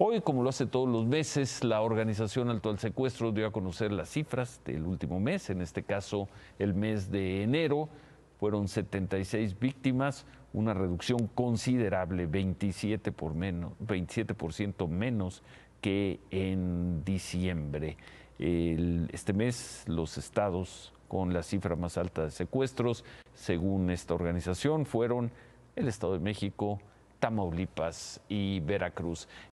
Hoy, como lo hace todos los meses, la organización Alto al Secuestro dio a conocer las cifras del último mes, en este caso el mes de enero. Fueron 76 víctimas, una reducción considerable, 27%, por menos, menos que en diciembre. este mes los estados con la cifra más alta de secuestros, según esta organización, fueron el Estado de México, Tamaulipas y Veracruz.